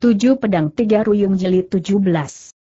Tujuh Pedang Tiga Ruyung Jeli 17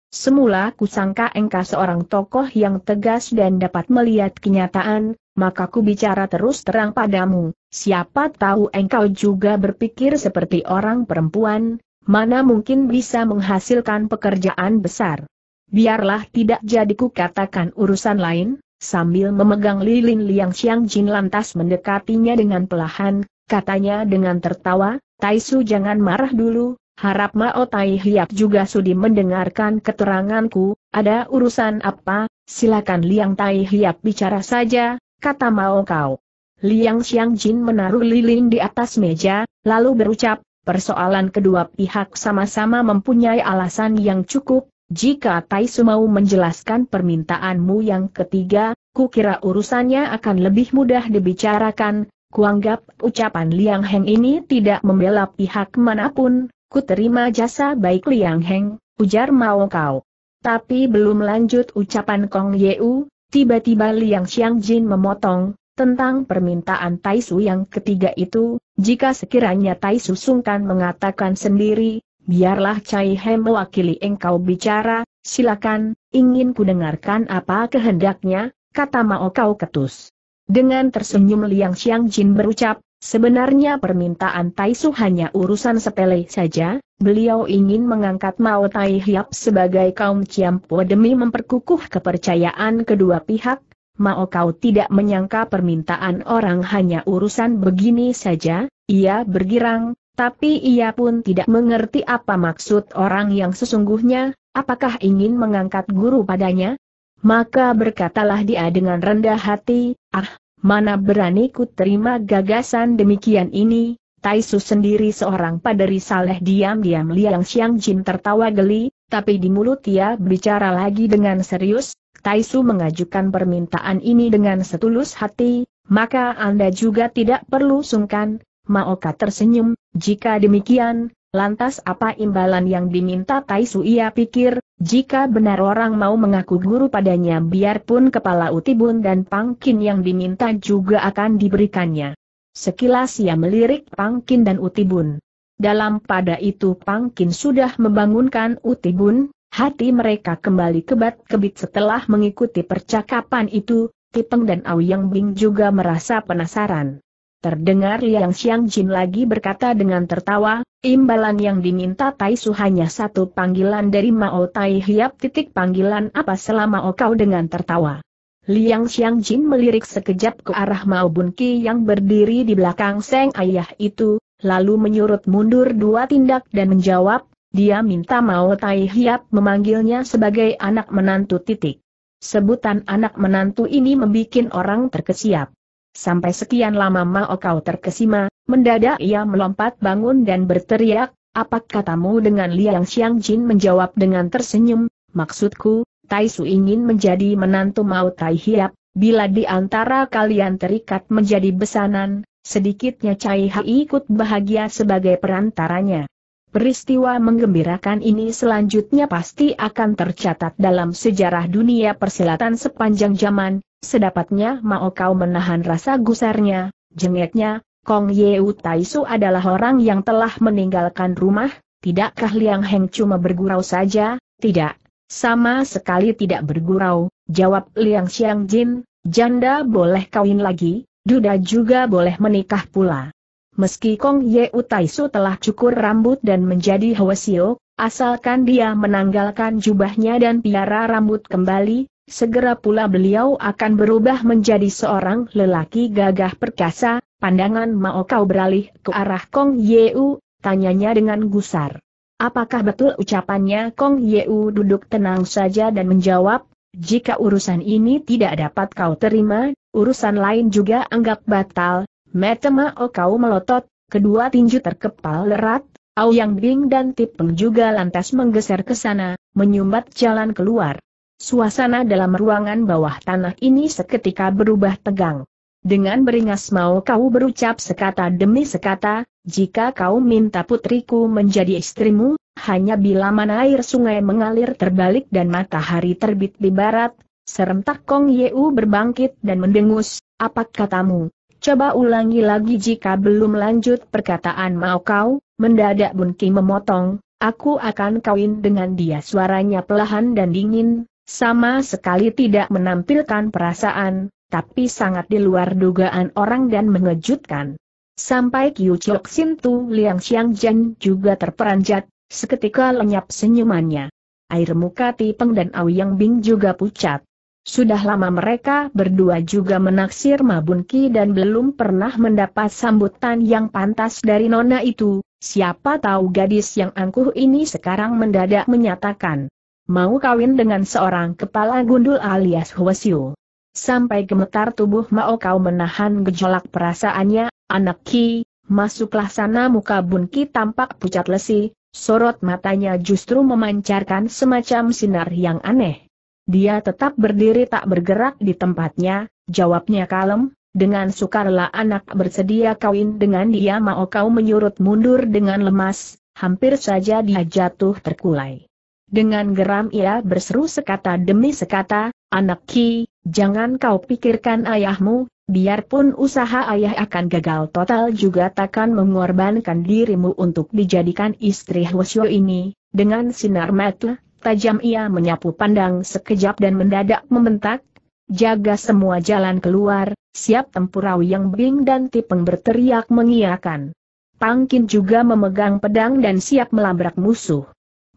Semula kusangka engkau seorang tokoh yang tegas dan dapat melihat kenyataan, maka ku bicara terus terang padamu, siapa tahu engkau juga berpikir seperti orang perempuan, mana mungkin bisa menghasilkan pekerjaan besar. Biarlah tidak jadi ku katakan urusan lain, sambil memegang lilin liang siang Jin lantas mendekatinya dengan pelahan, katanya dengan tertawa, Taisu jangan marah dulu, Harap Mao Tai Hiap juga sudi mendengarkan keteranganku, ada urusan apa, silakan Liang Tai Hiap bicara saja, kata Mao Kau. Liang Xiangjin menaruh lilin di atas meja, lalu berucap, persoalan kedua pihak sama-sama mempunyai alasan yang cukup, jika Tai Su mau menjelaskan permintaanmu yang ketiga, kukira urusannya akan lebih mudah dibicarakan, kuanggap ucapan Liang Heng ini tidak membela pihak manapun, ku terima jasa baik Liang Heng, ujar Mao Kau. Tapi belum lanjut ucapan Kong Yeu, tiba-tiba Liang Xiang Jin memotong, tentang permintaan Taisu yang ketiga itu, jika sekiranya Taisu sungkan mengatakan sendiri, biarlah Cai He mewakili engkau bicara, silakan, ingin ku dengarkan apa kehendaknya, kata Mao Kau ketus. Dengan tersenyum Liang Xiang Jin berucap, Sebenarnya permintaan Taisu hanya urusan sepele saja, beliau ingin mengangkat Mao Tai Hiap sebagai kaum Ciampo demi memperkukuh kepercayaan kedua pihak, Mao kau tidak menyangka permintaan orang hanya urusan begini saja, ia bergirang, tapi ia pun tidak mengerti apa maksud orang yang sesungguhnya, apakah ingin mengangkat guru padanya? Maka berkatalah dia dengan rendah hati, ah, Mana berani ku terima gagasan demikian ini, Taisu sendiri seorang paderi saleh diam-diam Liang Xiang Jin tertawa geli, tapi di mulut ia bicara lagi dengan serius, Taisu mengajukan permintaan ini dengan setulus hati, maka Anda juga tidak perlu sungkan, Maoka tersenyum, jika demikian, Lantas apa imbalan yang diminta Taisu ia pikir, jika benar orang mau mengaku guru padanya biarpun kepala Utibun dan Pangkin yang diminta juga akan diberikannya. Sekilas ia melirik Pangkin dan Utibun. Dalam pada itu Pangkin sudah membangunkan Utibun, hati mereka kembali kebat-kebit setelah mengikuti percakapan itu, Tipeng dan Auyang Bing juga merasa penasaran. Terdengar Liang Xiang Jin lagi berkata dengan tertawa, imbalan yang diminta Tai Su hanya satu panggilan dari Mao Tai Hiap titik panggilan apa selama o kau dengan tertawa. Liang Xiang Jin melirik sekejap ke arah Mao Bun Ki yang berdiri di belakang Seng Ayah itu, lalu menyurut mundur dua tindak dan menjawab, dia minta Mao Tai Hiap memanggilnya sebagai anak menantu titik. Sebutan anak menantu ini membuat orang terkesiap. Sampai sekian lama Mao kau terkesima, mendadak ia melompat bangun dan berteriak, apa katamu dengan Liang Xiang Jin menjawab dengan tersenyum, maksudku, Tai Su ingin menjadi menantu Mao Tai Hiap, bila di antara kalian terikat menjadi besanan, sedikitnya Cai Hai ikut bahagia sebagai perantaranya. Peristiwa menggembirakan ini selanjutnya pasti akan tercatat dalam sejarah dunia persilatan sepanjang zaman, Sedapatnya mau kau menahan rasa gusarnya, jengeknya, Kong Yeu Taisu adalah orang yang telah meninggalkan rumah, tidakkah Liang Heng cuma bergurau saja, tidak, sama sekali tidak bergurau, jawab Liang Xiang Jin, janda boleh kawin lagi, duda juga boleh menikah pula. Meski Kong Yeu Taisu telah cukur rambut dan menjadi Hwasio, asalkan dia menanggalkan jubahnya dan piara rambut kembali, segera pula beliau akan berubah menjadi seorang lelaki gagah perkasa, pandangan Mao Kau beralih ke arah Kong Yeu, tanyanya dengan gusar. Apakah betul ucapannya Kong Yeu duduk tenang saja dan menjawab, jika urusan ini tidak dapat kau terima, urusan lain juga anggap batal. Metema o kau melotot, kedua tinju terkepal lerat, Ao Yang Bing dan Tipeng juga lantas menggeser ke sana, menyumbat jalan keluar. Suasana dalam ruangan bawah tanah ini seketika berubah tegang. Dengan beringas mau kau berucap sekata demi sekata, jika kau minta putriku menjadi istrimu, hanya bila mana air sungai mengalir terbalik dan matahari terbit di barat, serentak Kong Yeu berbangkit dan mendengus, apa katamu? Coba ulangi lagi jika belum lanjut perkataan mau kau, mendadak Bunki memotong, aku akan kawin dengan dia suaranya pelahan dan dingin, sama sekali tidak menampilkan perasaan, tapi sangat di luar dugaan orang dan mengejutkan. Sampai Kiu Chok Sin Tu Liang Xiang Jen juga terperanjat, seketika lenyap senyumannya. Air muka Tipeng dan Aoyang Bing juga pucat. Sudah lama mereka berdua juga menaksir Mabun Ki dan belum pernah mendapat sambutan yang pantas dari nona itu, siapa tahu gadis yang angkuh ini sekarang mendadak menyatakan, mau kawin dengan seorang kepala gundul alias Huasiu. Sampai gemetar tubuh Mao kau menahan gejolak perasaannya, anak Ki, masuklah sana muka Ki tampak pucat lesi, sorot matanya justru memancarkan semacam sinar yang aneh. Dia tetap berdiri tak bergerak di tempatnya, jawabnya kalem, dengan sukarela anak bersedia kawin dengan dia Mao kau menyurut mundur dengan lemas, hampir saja dia jatuh terkulai. Dengan geram ia berseru sekata demi sekata, anak Ki, jangan kau pikirkan ayahmu, biarpun usaha ayah akan gagal total juga takkan mengorbankan dirimu untuk dijadikan istri Hwasyo ini, dengan sinar mata, tajam ia menyapu pandang sekejap dan mendadak membentak, jaga semua jalan keluar, siap tempurau yang bing dan tipeng berteriak mengiakan. Pangkin juga memegang pedang dan siap melabrak musuh.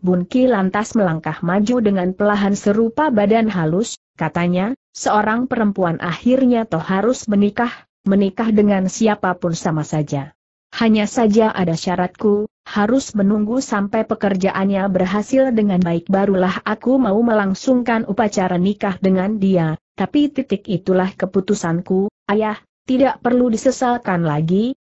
Bunki lantas melangkah maju dengan pelahan serupa badan halus, katanya, seorang perempuan akhirnya toh harus menikah, menikah dengan siapapun sama saja. Hanya saja ada syaratku, harus menunggu sampai pekerjaannya berhasil dengan baik barulah aku mau melangsungkan upacara nikah dengan dia, tapi titik itulah keputusanku, ayah, tidak perlu disesalkan lagi,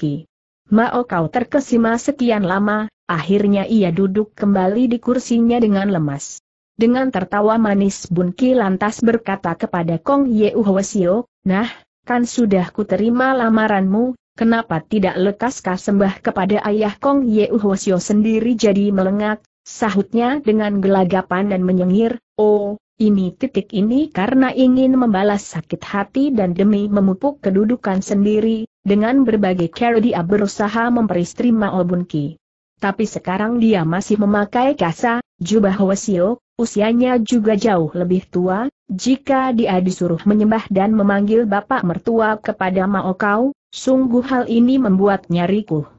Ki. Mao kau terkesima sekian lama, Akhirnya ia duduk kembali di kursinya dengan lemas. Dengan tertawa manis Bun Ki lantas berkata kepada Kong Ye Uhwasio, Nah, kan sudah ku terima lamaranmu, kenapa tidak lekas sembah kepada ayah Kong Ye Uhwasio sendiri jadi melengak, sahutnya dengan gelagapan dan menyengir, Oh, ini titik ini karena ingin membalas sakit hati dan demi memupuk kedudukan sendiri, dengan berbagai cara dia berusaha memperistri Mao Bun Ki tapi sekarang dia masih memakai kasa, jubah hwasio, usianya juga jauh lebih tua, jika dia disuruh menyembah dan memanggil bapak mertua kepada Mao Kau, sungguh hal ini membuatnya rikuh.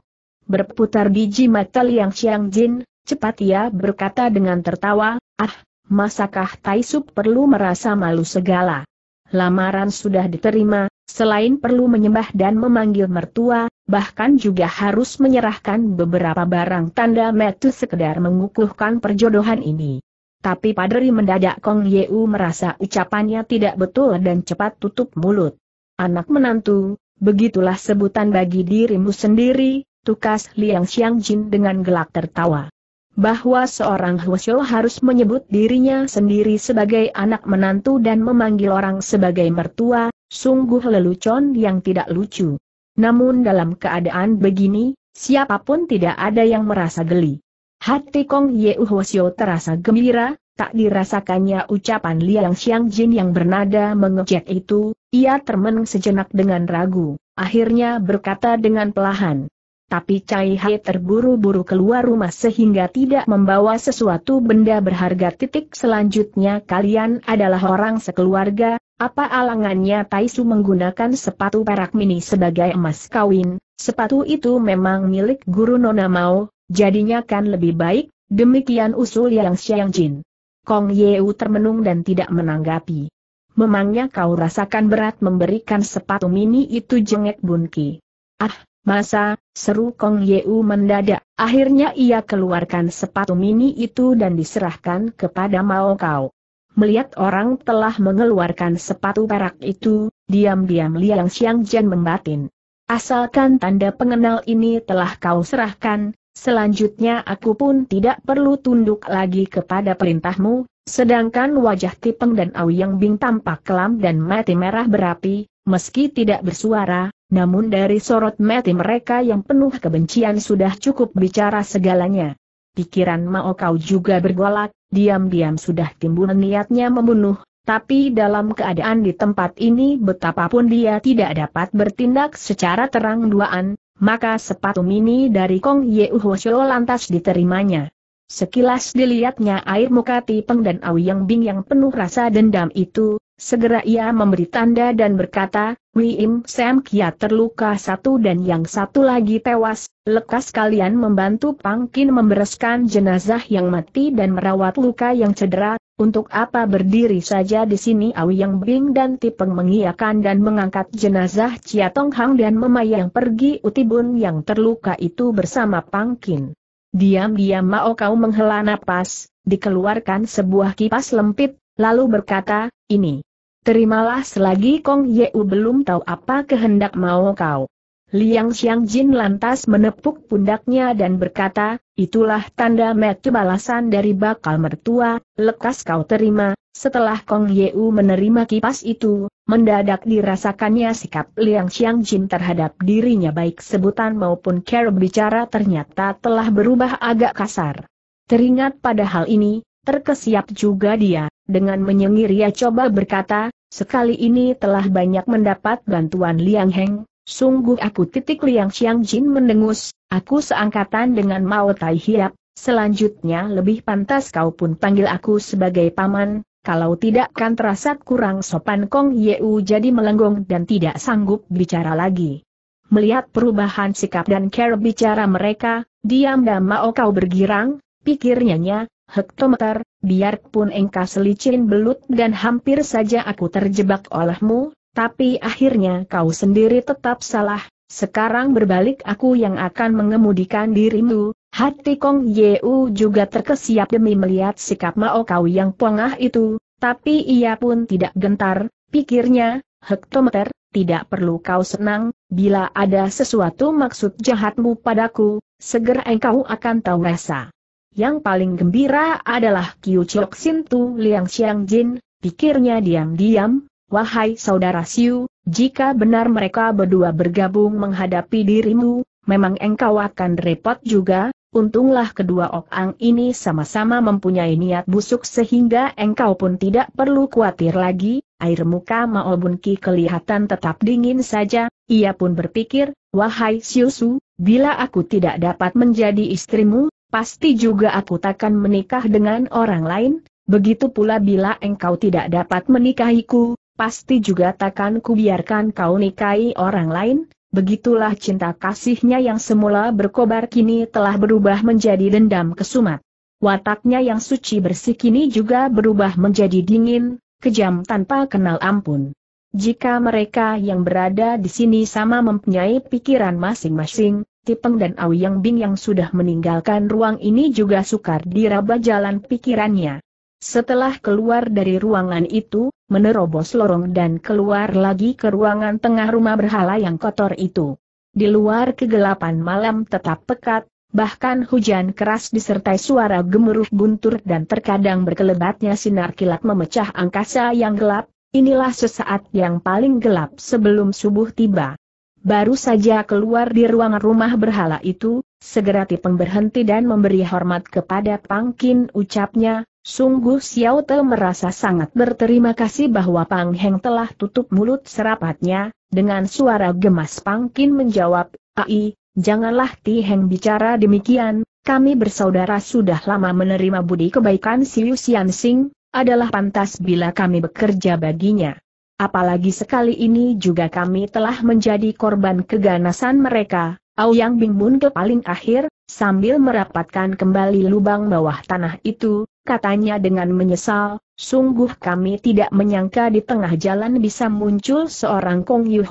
Berputar biji mata yang Siang Jin, cepat ia berkata dengan tertawa, ah, masakah Taisub perlu merasa malu segala? Lamaran sudah diterima, Selain perlu menyembah dan memanggil mertua, bahkan juga harus menyerahkan beberapa barang tanda metu sekedar mengukuhkan perjodohan ini. Tapi padri mendadak Kong Yeu merasa ucapannya tidak betul dan cepat tutup mulut. Anak menantu, begitulah sebutan bagi dirimu sendiri, tukas Liang Xiang Jin dengan gelak tertawa. Bahwa seorang Huosyo harus menyebut dirinya sendiri sebagai anak menantu dan memanggil orang sebagai mertua, Sungguh lelucon yang tidak lucu. Namun dalam keadaan begini, siapapun tidak ada yang merasa geli. Hati Kong Ye Uhosyo terasa gembira, tak dirasakannya ucapan Liang Xiang Jin yang bernada mengejek itu, ia termenung sejenak dengan ragu, akhirnya berkata dengan pelahan. Tapi Cai Hai terburu-buru keluar rumah sehingga tidak membawa sesuatu benda berharga titik selanjutnya kalian adalah orang sekeluarga, apa alangannya Taisu menggunakan sepatu perak mini sebagai emas kawin, sepatu itu memang milik guru Nona Mao, jadinya kan lebih baik, demikian usul yang Xiang Jin. Kong Yeu termenung dan tidak menanggapi. Memangnya kau rasakan berat memberikan sepatu mini itu jengek Bunki. Ah, Masa, seru Kong Yeu mendadak, akhirnya ia keluarkan sepatu mini itu dan diserahkan kepada Mao Kau. Melihat orang telah mengeluarkan sepatu perak itu, diam-diam Liang Xiang Jian membatin. Asalkan tanda pengenal ini telah kau serahkan, selanjutnya aku pun tidak perlu tunduk lagi kepada perintahmu, sedangkan wajah Tipeng dan Auyang Bing tampak kelam dan mati merah berapi, meski tidak bersuara, namun dari sorot mati mereka yang penuh kebencian sudah cukup bicara segalanya. Pikiran Mao kau juga bergolak, diam-diam sudah timbul niatnya membunuh, tapi dalam keadaan di tempat ini betapapun dia tidak dapat bertindak secara terang duaan, maka sepatu mini dari Kong Yeu Hwasyo lantas diterimanya. Sekilas dilihatnya air muka Tipeng dan Awi Bing yang penuh rasa dendam itu, segera ia memberi tanda dan berkata, Wiim Sam Kia terluka satu dan yang satu lagi tewas, lekas kalian membantu Pangkin membereskan jenazah yang mati dan merawat luka yang cedera, untuk apa berdiri saja di sini Awi Bing dan Tipeng mengiakan dan mengangkat jenazah Chia Tong Hang dan memayang pergi Utibun yang terluka itu bersama Pangkin. Diam-diam Mao Kau menghela napas, dikeluarkan sebuah kipas lempit, lalu berkata, ini. Terimalah selagi Kong Yeu belum tahu apa kehendak Mao Kau. Liang Xiang Jin lantas menepuk pundaknya dan berkata, itulah tanda metu balasan dari bakal mertua, lekas kau terima, setelah Kong Yeu menerima kipas itu, mendadak dirasakannya sikap Liang Xiang Jin terhadap dirinya baik sebutan maupun cara bicara ternyata telah berubah agak kasar. Teringat pada hal ini, terkesiap juga dia, dengan menyengir ia coba berkata, sekali ini telah banyak mendapat bantuan Liang Heng, Sungguh aku titik Liang Xiang Jin mendengus, aku seangkatan dengan Mao Tai Hiap, selanjutnya lebih pantas kau pun panggil aku sebagai paman, kalau tidak kan terasa kurang sopan Kong Yeu jadi melenggong dan tidak sanggup bicara lagi. Melihat perubahan sikap dan cara bicara mereka, diam dan Mao kau bergirang, pikirnya nya, hektometer, biarpun engkau selicin belut dan hampir saja aku terjebak olehmu, tapi akhirnya kau sendiri tetap salah, sekarang berbalik aku yang akan mengemudikan dirimu, hati Kong Yeu juga terkesiap demi melihat sikap Mao Kau yang pongah itu, tapi ia pun tidak gentar, pikirnya, hektometer, tidak perlu kau senang, bila ada sesuatu maksud jahatmu padaku, segera engkau akan tahu rasa. Yang paling gembira adalah Kiu Chok Sin Tu Liang Xiang Jin, pikirnya diam-diam, Wahai saudara Siu, jika benar mereka berdua bergabung menghadapi dirimu, memang engkau akan repot juga, untunglah kedua Okang ini sama-sama mempunyai niat busuk sehingga engkau pun tidak perlu khawatir lagi, air muka Maobunki kelihatan tetap dingin saja, ia pun berpikir, wahai Siusu, bila aku tidak dapat menjadi istrimu, pasti juga aku takkan menikah dengan orang lain, Begitu pula bila engkau tidak dapat menikahiku, pasti juga takkan kubiarkan kau nikahi orang lain, begitulah cinta kasihnya yang semula berkobar kini telah berubah menjadi dendam kesumat. Wataknya yang suci bersih kini juga berubah menjadi dingin, kejam tanpa kenal ampun. Jika mereka yang berada di sini sama mempunyai pikiran masing-masing, Tipeng dan Awi Yang Bing yang sudah meninggalkan ruang ini juga sukar diraba jalan pikirannya. Setelah keluar dari ruangan itu, menerobos lorong dan keluar lagi ke ruangan tengah rumah berhala yang kotor itu. Di luar kegelapan malam tetap pekat, bahkan hujan keras disertai suara gemuruh guntur dan terkadang berkelebatnya sinar kilat memecah angkasa yang gelap, inilah sesaat yang paling gelap sebelum subuh tiba. Baru saja keluar di ruangan rumah berhala itu, Segera Tipeng berhenti dan memberi hormat kepada Pangkin ucapnya, sungguh Xiao Te merasa sangat berterima kasih bahwa Pang Heng telah tutup mulut serapatnya, dengan suara gemas Pangkin menjawab, Ai, janganlah Ti Heng bicara demikian, kami bersaudara sudah lama menerima budi kebaikan Siu Xian Sing, adalah pantas bila kami bekerja baginya. Apalagi sekali ini juga kami telah menjadi korban keganasan mereka, Auyang Bingmun ke paling akhir, sambil merapatkan kembali lubang bawah tanah itu, katanya dengan menyesal, sungguh kami tidak menyangka di tengah jalan bisa muncul seorang Kong Yu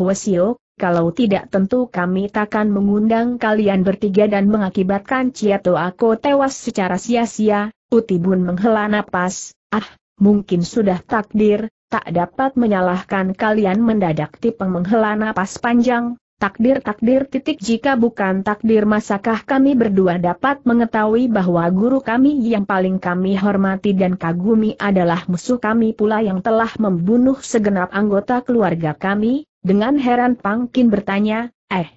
kalau tidak tentu kami takkan mengundang kalian bertiga dan mengakibatkan Ciato Ako tewas secara sia-sia, Utibun menghela napas, ah, mungkin sudah takdir, tak dapat menyalahkan kalian mendadak Tipeng menghela napas panjang, Takdir-takdir titik jika bukan takdir masakah kami berdua dapat mengetahui bahwa guru kami yang paling kami hormati dan kagumi adalah musuh kami pula yang telah membunuh segenap anggota keluarga kami, dengan heran Pangkin bertanya, eh,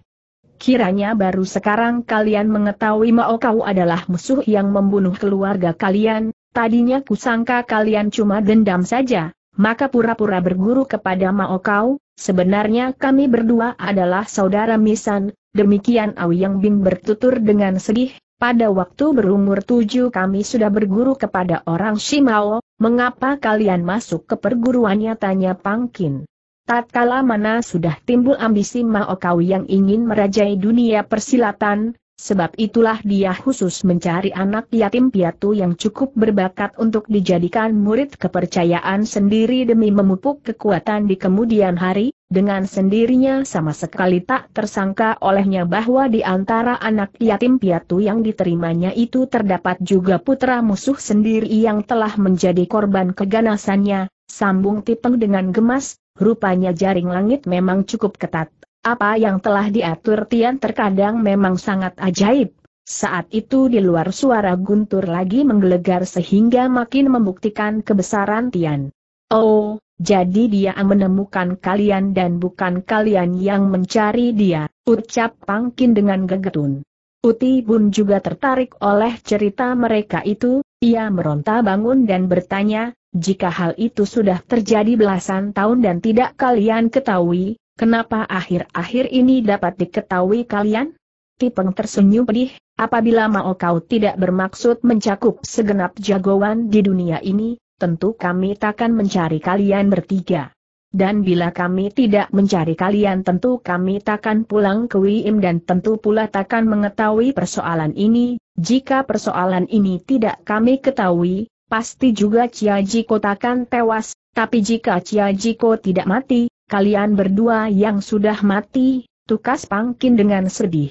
kiranya baru sekarang kalian mengetahui mau kau adalah musuh yang membunuh keluarga kalian, tadinya kusangka kalian cuma dendam saja, maka pura-pura berguru kepada Mao Kau, Sebenarnya kami berdua adalah saudara misan, demikian Awi Bing bertutur dengan sedih, pada waktu berumur tujuh kami sudah berguru kepada orang Shimao, mengapa kalian masuk ke perguruannya tanya Pangkin. Tatkala mana sudah timbul ambisi Mao Kau yang ingin merajai dunia persilatan, Sebab itulah dia khusus mencari anak yatim piatu yang cukup berbakat untuk dijadikan murid kepercayaan sendiri demi memupuk kekuatan di kemudian hari, dengan sendirinya sama sekali tak tersangka olehnya bahwa di antara anak yatim piatu yang diterimanya itu terdapat juga putra musuh sendiri yang telah menjadi korban keganasannya, sambung tipeng dengan gemas, rupanya jaring langit memang cukup ketat apa yang telah diatur Tian terkadang memang sangat ajaib. Saat itu di luar suara guntur lagi menggelegar sehingga makin membuktikan kebesaran Tian. Oh, jadi dia menemukan kalian dan bukan kalian yang mencari dia, ucap Pangkin dengan gegetun. Uti Bun juga tertarik oleh cerita mereka itu, ia meronta bangun dan bertanya, jika hal itu sudah terjadi belasan tahun dan tidak kalian ketahui, Kenapa akhir-akhir ini dapat diketahui kalian? Tipeng tersenyum pedih, apabila mau kau tidak bermaksud mencakup segenap jagoan di dunia ini, tentu kami takkan mencari kalian bertiga. Dan bila kami tidak mencari kalian tentu kami takkan pulang ke Wiim dan tentu pula takkan mengetahui persoalan ini, jika persoalan ini tidak kami ketahui, pasti juga Chia Jiko takkan tewas, tapi jika Chia Jiko tidak mati, kalian berdua yang sudah mati, tukas Pangkin dengan sedih.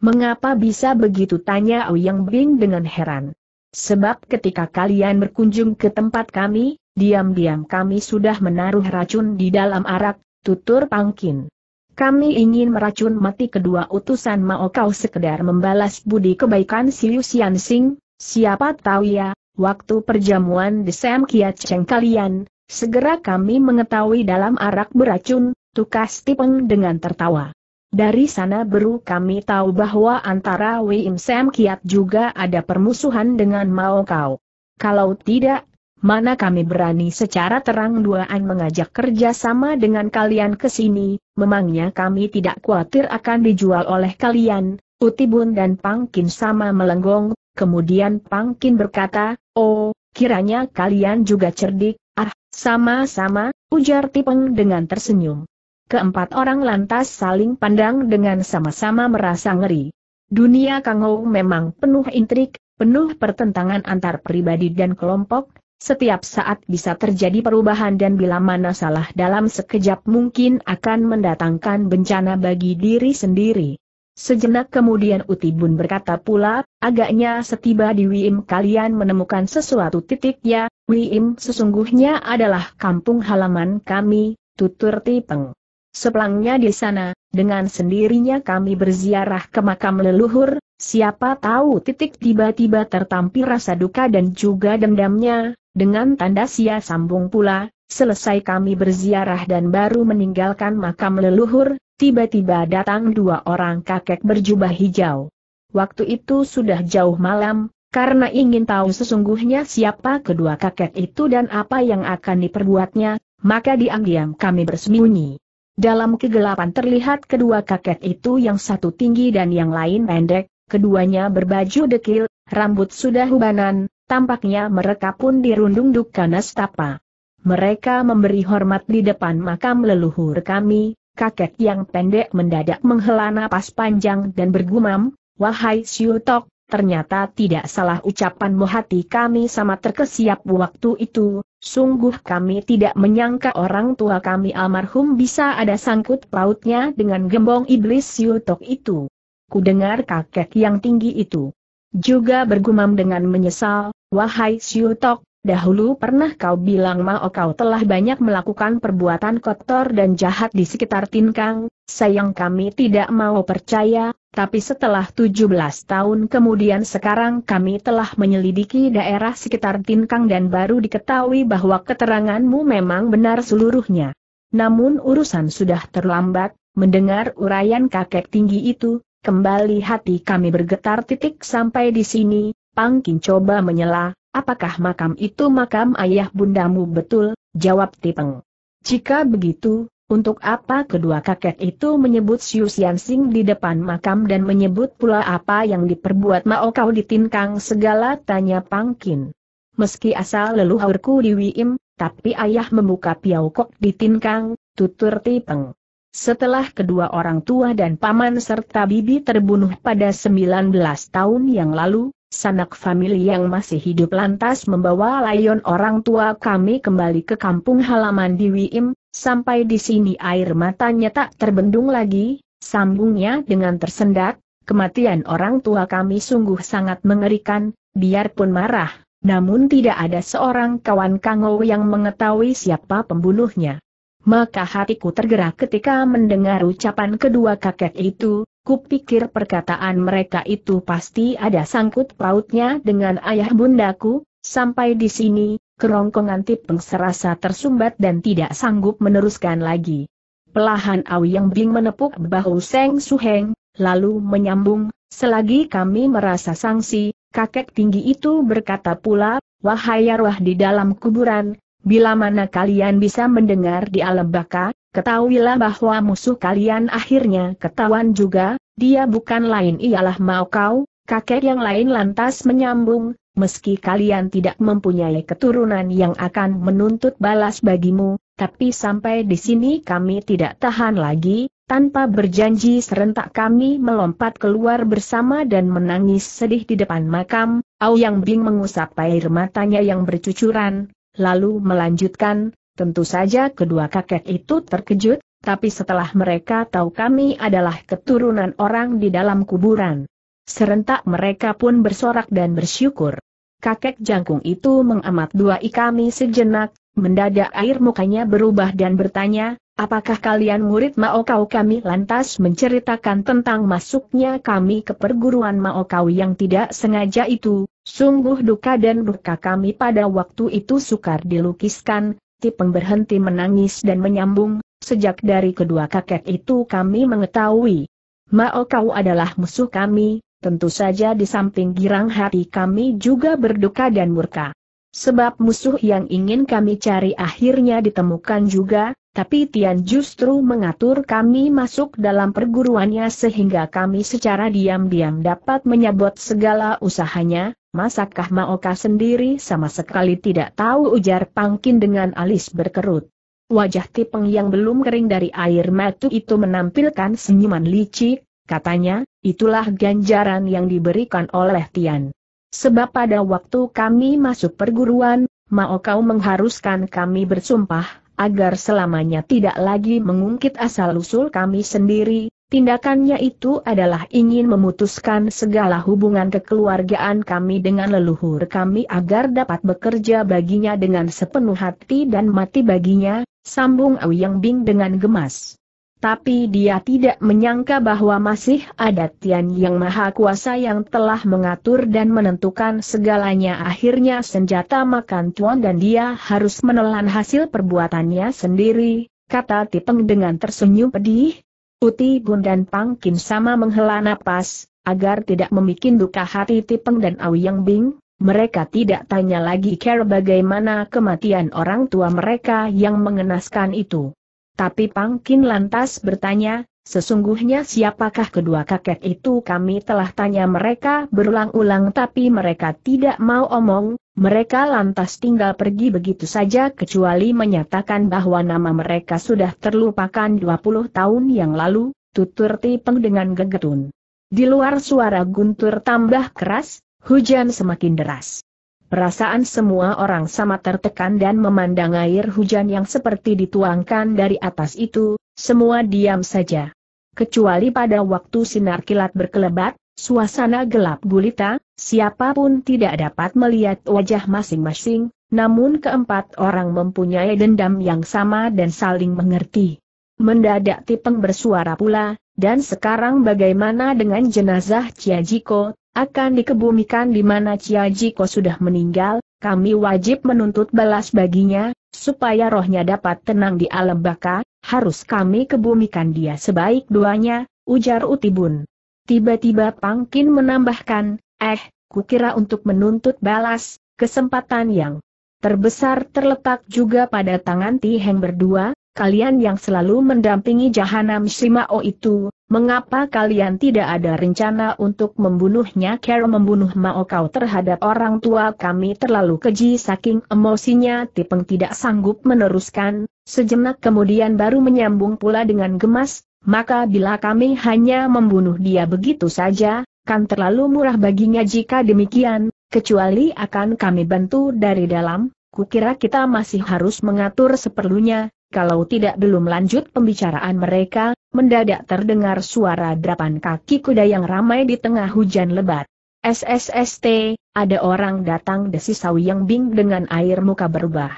Mengapa bisa begitu tanya Ouyang Bing dengan heran. Sebab ketika kalian berkunjung ke tempat kami, diam-diam kami sudah menaruh racun di dalam arak, tutur Pangkin. Kami ingin meracun mati kedua utusan Mao Kau sekedar membalas budi kebaikan Siu Xian Sing, siapa tahu ya, waktu perjamuan di Sam Kiat Cheng kalian, Segera kami mengetahui dalam arak beracun, tukas Tipeng dengan tertawa. Dari sana baru kami tahu bahwa antara Wei Im Sam Kiat juga ada permusuhan dengan Mao Kau. Kalau tidak, mana kami berani secara terang duaan mengajak kerja sama dengan kalian ke sini, memangnya kami tidak khawatir akan dijual oleh kalian. Utibun dan Pangkin sama melenggong, kemudian Pangkin berkata, Oh, kiranya kalian juga cerdik, Ah, sama-sama, ujar Tipeng dengan tersenyum. Keempat orang lantas saling pandang dengan sama-sama merasa ngeri. Dunia Kangou memang penuh intrik, penuh pertentangan antar pribadi dan kelompok, setiap saat bisa terjadi perubahan dan bila mana salah dalam sekejap mungkin akan mendatangkan bencana bagi diri sendiri. Sejenak kemudian uti bun berkata pula, agaknya setiba di Wiim kalian menemukan sesuatu titik ya, Wiim sesungguhnya adalah kampung halaman kami, tutur Tipeng. Sepelangnya di sana, dengan sendirinya kami berziarah ke makam leluhur, siapa tahu titik tiba-tiba tertampi rasa duka dan juga dendamnya, dengan tanda sia sambung pula, selesai kami berziarah dan baru meninggalkan makam leluhur, tiba-tiba datang dua orang kakek berjubah hijau. Waktu itu sudah jauh malam, karena ingin tahu sesungguhnya siapa kedua kakek itu dan apa yang akan diperbuatnya, maka diam-diam kami bersembunyi. Dalam kegelapan terlihat kedua kakek itu yang satu tinggi dan yang lain pendek, keduanya berbaju dekil, rambut sudah hubanan, tampaknya mereka pun dirundung duka tapa. Mereka memberi hormat di depan makam leluhur kami, kakek yang pendek mendadak menghela napas panjang dan bergumam, Wahai Siutok, ternyata tidak salah ucapanmu hati kami sama terkesiap waktu itu, sungguh kami tidak menyangka orang tua kami almarhum bisa ada sangkut pautnya dengan gembong iblis Siutok itu. Kudengar kakek yang tinggi itu juga bergumam dengan menyesal, Wahai Siu Tok, dahulu pernah kau bilang Mao kau telah banyak melakukan perbuatan kotor dan jahat di sekitar Tinkang, sayang kami tidak mau percaya, tapi setelah 17 tahun kemudian sekarang kami telah menyelidiki daerah sekitar Tinkang dan baru diketahui bahwa keteranganmu memang benar seluruhnya. Namun urusan sudah terlambat, mendengar uraian kakek tinggi itu, kembali hati kami bergetar titik sampai di sini, Pang Kin coba menyela, apakah makam itu makam ayah bundamu betul, jawab Tipeng. Jika begitu, untuk apa kedua kakek itu menyebut Siu Sian Sing di depan makam dan menyebut pula apa yang diperbuat Mao Kau ditinkang segala tanya Pang Kin. Meski asal leluhurku di Wiim, tapi ayah membuka piau kok di Tinkang, tutur Tipeng. Setelah kedua orang tua dan paman serta bibi terbunuh pada 19 tahun yang lalu, Sanak famili yang masih hidup lantas membawa layon orang tua kami kembali ke kampung halaman di Wiim, sampai di sini air matanya tak terbendung lagi, sambungnya dengan tersendat, kematian orang tua kami sungguh sangat mengerikan, biarpun marah, namun tidak ada seorang kawan Kangou yang mengetahui siapa pembunuhnya. Maka hatiku tergerak ketika mendengar ucapan kedua kakek itu, Kupikir perkataan mereka itu pasti ada sangkut pautnya dengan ayah bundaku, sampai di sini, kerongkongan tipeng serasa tersumbat dan tidak sanggup meneruskan lagi. Pelahan Awi yang Bing menepuk bahu Seng Suheng, lalu menyambung, selagi kami merasa sangsi, kakek tinggi itu berkata pula, wahai arwah di dalam kuburan, bila mana kalian bisa mendengar di alam baka, Ketahuilah bahwa musuh kalian akhirnya ketahuan juga, dia bukan lain ialah mau Kau, kakek yang lain lantas menyambung, meski kalian tidak mempunyai keturunan yang akan menuntut balas bagimu, tapi sampai di sini kami tidak tahan lagi, tanpa berjanji serentak kami melompat keluar bersama dan menangis sedih di depan makam, Au Yang Bing mengusap air matanya yang bercucuran, lalu melanjutkan, Tentu saja kedua kakek itu terkejut, tapi setelah mereka tahu kami adalah keturunan orang di dalam kuburan. Serentak mereka pun bersorak dan bersyukur. Kakek jangkung itu mengamat dua i kami sejenak, mendadak air mukanya berubah dan bertanya, apakah kalian murid Maokau kami lantas menceritakan tentang masuknya kami ke perguruan Maokau yang tidak sengaja itu, sungguh duka dan duka kami pada waktu itu sukar dilukiskan, Tipeng berhenti menangis dan menyambung, sejak dari kedua kakek itu kami mengetahui. Mao kau adalah musuh kami, tentu saja di samping girang hati kami juga berduka dan murka. Sebab musuh yang ingin kami cari akhirnya ditemukan juga, tapi Tian justru mengatur kami masuk dalam perguruannya sehingga kami secara diam-diam dapat menyabot segala usahanya, Masakah Maoka sendiri sama sekali tidak tahu ujar Pangkin dengan alis berkerut. Wajah Tipeng yang belum kering dari air mata itu menampilkan senyuman licik, katanya, itulah ganjaran yang diberikan oleh Tian. Sebab pada waktu kami masuk perguruan, Maokau mengharuskan kami bersumpah, agar selamanya tidak lagi mengungkit asal-usul kami sendiri, Tindakannya itu adalah ingin memutuskan segala hubungan kekeluargaan kami dengan leluhur kami agar dapat bekerja baginya dengan sepenuh hati dan mati baginya, sambung Auyang Bing dengan gemas. Tapi dia tidak menyangka bahwa masih ada Tian Yang Maha Kuasa yang telah mengatur dan menentukan segalanya akhirnya senjata makan tuan dan dia harus menelan hasil perbuatannya sendiri, kata Tipeng dengan tersenyum pedih, Uti Bun dan Pang Kim sama menghela napas, agar tidak membuat duka hati Tipeng dan Auyang Bing, mereka tidak tanya lagi care bagaimana kematian orang tua mereka yang mengenaskan itu. Tapi Pang Kin lantas bertanya, Sesungguhnya siapakah kedua kakek itu kami telah tanya mereka berulang-ulang tapi mereka tidak mau omong, mereka lantas tinggal pergi begitu saja kecuali menyatakan bahwa nama mereka sudah terlupakan 20 tahun yang lalu, tutur Tipeng dengan gegetun. Di luar suara guntur tambah keras, hujan semakin deras. Perasaan semua orang sama tertekan dan memandang air hujan yang seperti dituangkan dari atas itu, semua diam saja. Kecuali pada waktu sinar kilat berkelebat, suasana gelap gulita, siapapun tidak dapat melihat wajah masing-masing, namun keempat orang mempunyai dendam yang sama dan saling mengerti. Mendadak Tipeng bersuara pula, dan sekarang bagaimana dengan jenazah Ciajiko, akan dikebumikan di mana Ciajiko sudah meninggal, kami wajib menuntut balas baginya, supaya rohnya dapat tenang di alam baka, harus kami kebumikan dia sebaik duanya, ujar Utibun. Tiba-tiba Pangkin menambahkan, eh, kukira untuk menuntut balas, kesempatan yang terbesar terletak juga pada tangan Tiheng berdua, kalian yang selalu mendampingi Jahanam Shimao itu, Mengapa kalian tidak ada rencana untuk membunuhnya? Kero membunuh Mao terhadap orang tua kami terlalu keji saking emosinya Tipeng tidak sanggup meneruskan, sejenak kemudian baru menyambung pula dengan gemas, maka bila kami hanya membunuh dia begitu saja, kan terlalu murah baginya jika demikian, kecuali akan kami bantu dari dalam, kukira kita masih harus mengatur seperlunya, kalau tidak belum lanjut pembicaraan mereka, mendadak terdengar suara drapan kaki kuda yang ramai di tengah hujan lebat. SSST, ada orang datang desisau yang bing dengan air muka berubah.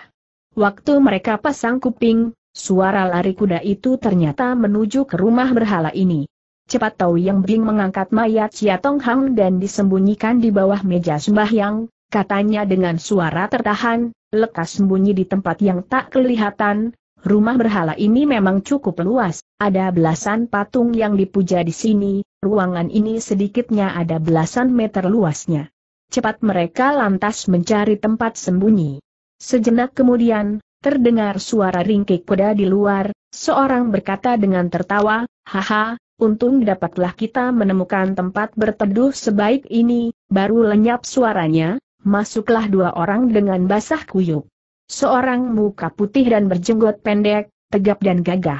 Waktu mereka pasang kuping, suara lari kuda itu ternyata menuju ke rumah berhala ini. Cepat tahu Yang Bing mengangkat mayat Chia Tong Hang dan disembunyikan di bawah meja sembahyang, katanya dengan suara tertahan, lekas sembunyi di tempat yang tak kelihatan, Rumah berhala ini memang cukup luas, ada belasan patung yang dipuja di sini, ruangan ini sedikitnya ada belasan meter luasnya. Cepat mereka lantas mencari tempat sembunyi. Sejenak kemudian, terdengar suara ringkik kuda di luar, seorang berkata dengan tertawa, Haha, untung dapatlah kita menemukan tempat berteduh sebaik ini, baru lenyap suaranya, masuklah dua orang dengan basah kuyuk. Seorang muka putih dan berjenggot pendek, tegap dan gagah.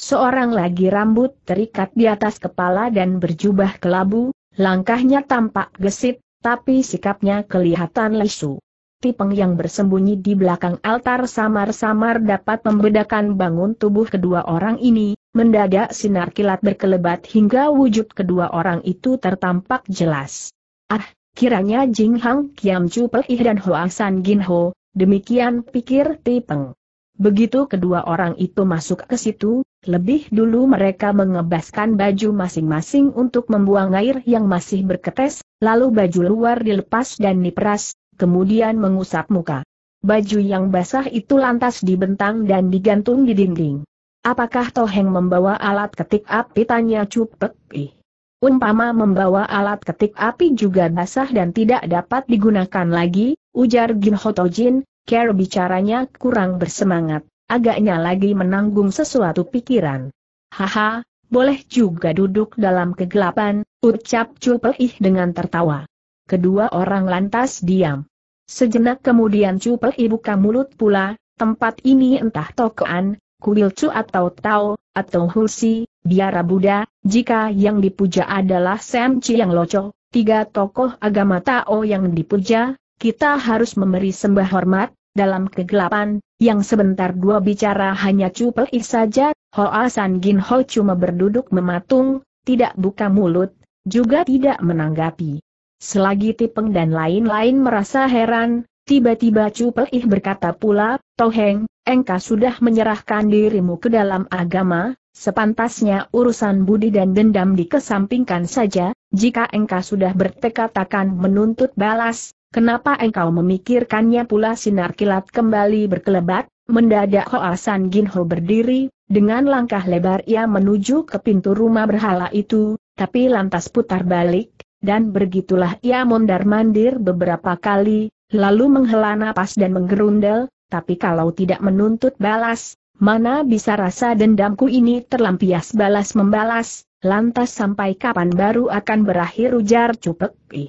Seorang lagi rambut terikat di atas kepala dan berjubah kelabu, langkahnya tampak gesit, tapi sikapnya kelihatan lesu. Tipeng yang bersembunyi di belakang altar samar-samar dapat membedakan bangun tubuh kedua orang ini, mendadak sinar kilat berkelebat hingga wujud kedua orang itu tertampak jelas. Ah, kiranya Jing Hang Kiam Chu Pei dan Hoa San Gin Ho, Demikian pikir Tipeng. Begitu kedua orang itu masuk ke situ, lebih dulu mereka mengebaskan baju masing-masing untuk membuang air yang masih berketes, lalu baju luar dilepas dan diperas, kemudian mengusap muka. Baju yang basah itu lantas dibentang dan digantung di dinding. Apakah Toheng membawa alat ketik api tanya Cupek Ih. Umpama membawa alat ketik api juga basah dan tidak dapat digunakan lagi, ujar Gin Hotojin, Care bicaranya kurang bersemangat, agaknya lagi menanggung sesuatu pikiran. Haha, boleh juga duduk dalam kegelapan, ucap Ih dengan tertawa. Kedua orang lantas diam. Sejenak kemudian Cupeih buka mulut pula, tempat ini entah tokoan, Kuil Cu atau Tao, atau Hulsi, Biara Buddha, jika yang dipuja adalah Sam yang Loco, tiga tokoh agama Tao yang dipuja, kita harus memberi sembah hormat, dalam kegelapan, yang sebentar dua bicara hanya cupel saja, Hoa San Gin Ho cuma berduduk mematung, tidak buka mulut, juga tidak menanggapi. Selagi Tipeng dan lain-lain merasa heran, Tiba-tiba Chu berkata pula, Toheng, engkau sudah menyerahkan dirimu ke dalam agama, sepantasnya urusan budi dan dendam dikesampingkan saja, jika engkau sudah bertekad akan menuntut balas, kenapa engkau memikirkannya pula sinar kilat kembali berkelebat, mendadak Hoasan Ginho berdiri, dengan langkah lebar ia menuju ke pintu rumah berhala itu, tapi lantas putar balik, dan begitulah ia mondar-mandir beberapa kali, lalu menghela napas dan menggerundel, tapi kalau tidak menuntut balas, mana bisa rasa dendamku ini terlampias balas membalas, lantas sampai kapan baru akan berakhir ujar cupek ih.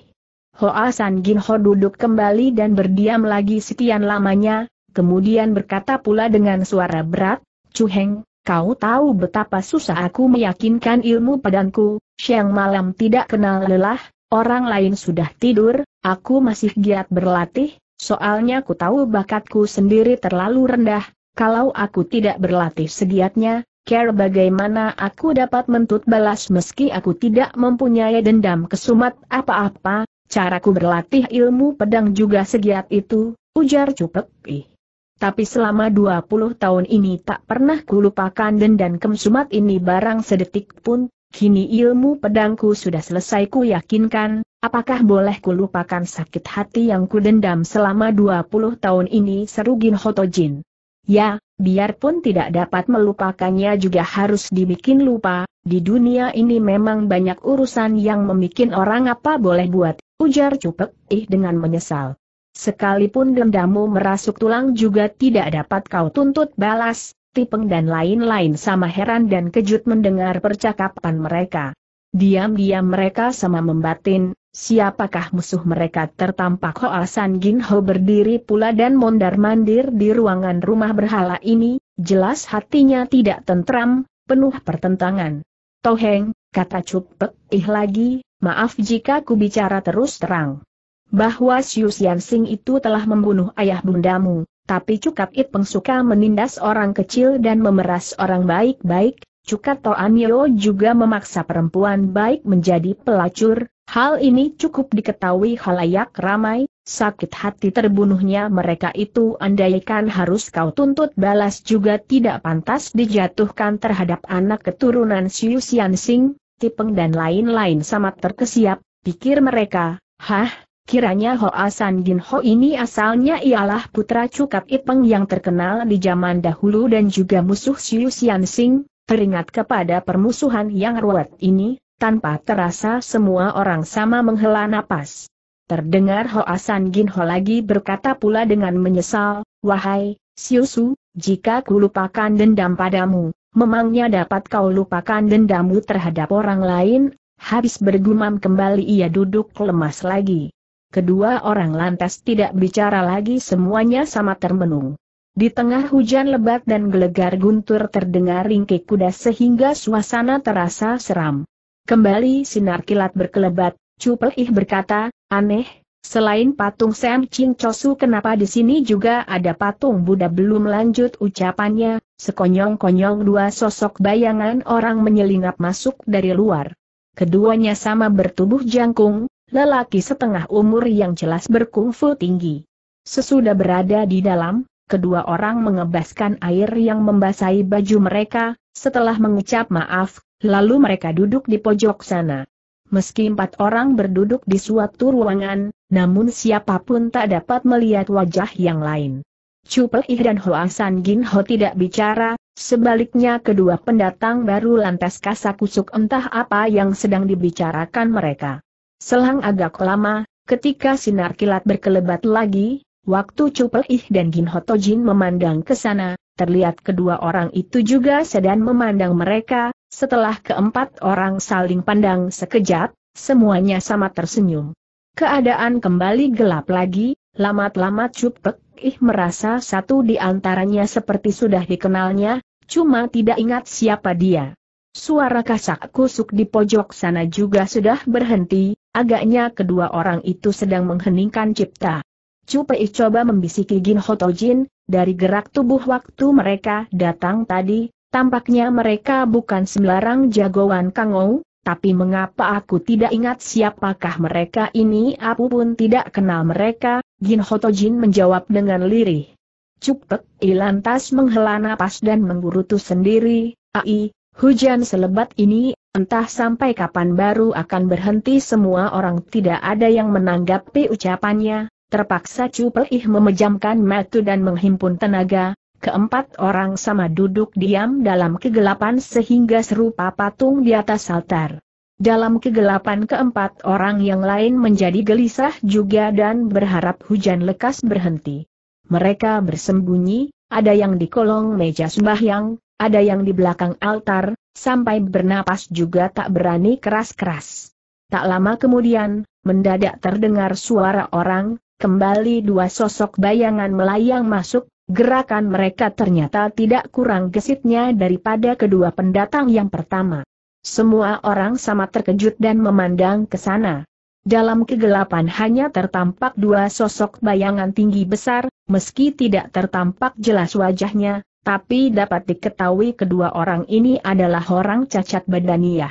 Hoa San Gin Ho duduk kembali dan berdiam lagi sekian lamanya, kemudian berkata pula dengan suara berat, Cuheng, kau tahu betapa susah aku meyakinkan ilmu padanku, siang malam tidak kenal lelah, Orang lain sudah tidur, aku masih giat berlatih, soalnya ku tahu bakatku sendiri terlalu rendah, kalau aku tidak berlatih segiatnya, care bagaimana aku dapat mentut balas meski aku tidak mempunyai dendam kesumat apa-apa, caraku berlatih ilmu pedang juga segiat itu, ujar Cupek Ih. Tapi selama 20 tahun ini tak pernah kulupakan dendam kesumat ini barang sedetik pun, Kini ilmu pedangku sudah selesai ku yakinkan, apakah boleh ku lupakan sakit hati yang ku dendam selama 20 tahun ini seru Gin Hotojin. Ya, biarpun tidak dapat melupakannya juga harus dibikin lupa, di dunia ini memang banyak urusan yang memikin orang apa boleh buat, ujar Cupek Ih dengan menyesal. Sekalipun dendammu merasuk tulang juga tidak dapat kau tuntut balas, Tipeng dan lain-lain sama heran dan kejut mendengar percakapan mereka. Diam-diam mereka sama membatin, siapakah musuh mereka tertampak Hoa San Gin Ho berdiri pula dan mondar-mandir di ruangan rumah berhala ini, jelas hatinya tidak tentram, penuh pertentangan. Toheng, kata Cupek, ih lagi, maaf jika ku bicara terus terang. Bahwa Xiu Xian Sing itu telah membunuh ayah bundamu, tapi Cukat It Peng suka menindas orang kecil dan memeras orang baik-baik, Cukat Toanyo juga memaksa perempuan baik menjadi pelacur, hal ini cukup diketahui halayak ramai, sakit hati terbunuhnya mereka itu andaikan harus kau tuntut balas juga tidak pantas dijatuhkan terhadap anak keturunan Siu Sian Sing, Tipeng dan lain-lain sama terkesiap, pikir mereka, hah, Kiranya Hoa San Jin Ho ini asalnya ialah putra Cukap Ipeng yang terkenal di zaman dahulu dan juga musuh Xiu Xian Xing, teringat kepada permusuhan yang ruwet ini, tanpa terasa semua orang sama menghela napas. Terdengar Hoa San Jin Ho lagi berkata pula dengan menyesal, Wahai, Xiu Su, jika ku lupakan dendam padamu, memangnya dapat kau lupakan dendammu terhadap orang lain? Habis bergumam kembali ia duduk lemas lagi kedua orang lantas tidak bicara lagi semuanya sama termenung. Di tengah hujan lebat dan gelegar guntur terdengar ringkik kuda sehingga suasana terasa seram. Kembali sinar kilat berkelebat, Cupelih berkata, aneh, selain patung Sam Ching Chosu kenapa di sini juga ada patung Buddha belum lanjut ucapannya, sekonyong-konyong dua sosok bayangan orang menyelinap masuk dari luar. Keduanya sama bertubuh jangkung, lelaki setengah umur yang jelas berkungfu tinggi. Sesudah berada di dalam, kedua orang mengebaskan air yang membasahi baju mereka, setelah mengucap maaf, lalu mereka duduk di pojok sana. Meski empat orang berduduk di suatu ruangan, namun siapapun tak dapat melihat wajah yang lain. Cupel Ih dan Hoa San Gin Ho tidak bicara, sebaliknya kedua pendatang baru lantas kasakusuk entah apa yang sedang dibicarakan mereka. Selang agak lama, ketika sinar kilat berkelebat lagi, waktu ih dan Gin Jin memandang ke sana, terlihat kedua orang itu juga sedang memandang mereka, setelah keempat orang saling pandang sekejap, semuanya sama tersenyum. Keadaan kembali gelap lagi, lamat-lamat cupel Ih merasa satu di antaranya seperti sudah dikenalnya, cuma tidak ingat siapa dia. Suara kasak kusuk di pojok sana juga sudah berhenti, agaknya kedua orang itu sedang mengheningkan cipta. Cupei coba membisiki Gin Hotojin, dari gerak tubuh waktu mereka datang tadi, tampaknya mereka bukan sembarang jagoan Kangou, tapi mengapa aku tidak ingat siapakah mereka ini? Aku pun tidak kenal mereka, Gin Hotojin menjawab dengan lirih. Cupet, lantas menghela nafas dan menggurutu sendiri, ai, Hujan selebat ini, entah sampai kapan baru akan berhenti semua orang tidak ada yang menanggapi ucapannya, terpaksa cupel ih memejamkan mata dan menghimpun tenaga, keempat orang sama duduk diam dalam kegelapan sehingga serupa patung di atas altar. Dalam kegelapan keempat orang yang lain menjadi gelisah juga dan berharap hujan lekas berhenti. Mereka bersembunyi, ada yang di kolong meja sembahyang, ada yang di belakang altar, sampai bernapas juga tak berani keras-keras. Tak lama kemudian, mendadak terdengar suara orang, kembali dua sosok bayangan melayang masuk, gerakan mereka ternyata tidak kurang gesitnya daripada kedua pendatang yang pertama. Semua orang sama terkejut dan memandang ke sana. Dalam kegelapan hanya tertampak dua sosok bayangan tinggi besar, meski tidak tertampak jelas wajahnya, tapi dapat diketahui kedua orang ini adalah orang cacat badaniah.